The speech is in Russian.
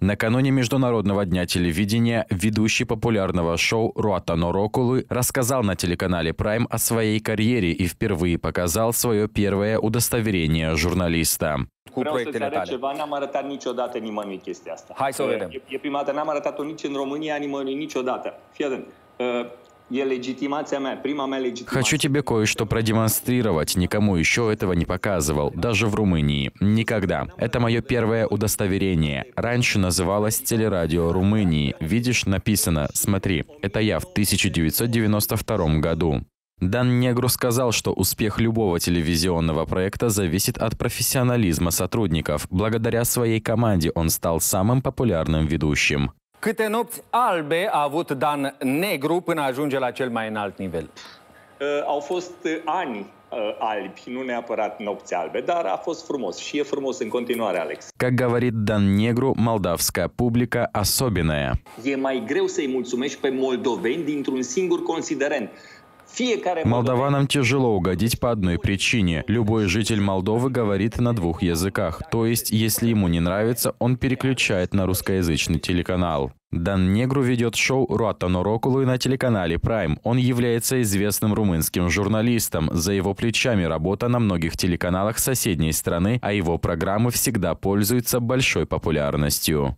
Накануне Международного дня телевидения ведущий популярного шоу Руатано Рокулы рассказал на телеканале Prime о своей карьере и впервые показал свое первое удостоверение журналиста. Hai să e- vedem. E, e prima dată, n-am arătat-o nici în România, nimănui niciodată. Fii atent. Uh, E Хочу тебе кое-что продемонстрировать. Никому еще этого не показывал, даже в Румынии. Никогда. Это мое первое удостоверение. Раньше называлось телерадио Румынии. Видишь, написано, смотри, это я в 1992 году. Дан Негру сказал, что успех любого телевизионного проекта зависит от профессионализма сотрудников. Благодаря своей команде он стал самым популярным ведущим. Câte nopți albe a avut Dan Negru până ajunge la cel mai înalt nivel? Uh, au fost uh, ani uh, albi, nu neapărat nopți albe, dar a fost frumos și e frumos în continuare, Alex. Ca говорит Дан Негру, молдавская публика особенная. E mai greu să-i mulțumești pe moldoveni dintr-un singur considerent. Молдаванам тяжело угодить по одной причине. Любой житель Молдовы говорит на двух языках. То есть, если ему не нравится, он переключает на русскоязычный телеканал. Дан Негру ведет шоу «Руатано Рокулы» на телеканале Prime. Он является известным румынским журналистом. За его плечами работа на многих телеканалах соседней страны, а его программы всегда пользуются большой популярностью.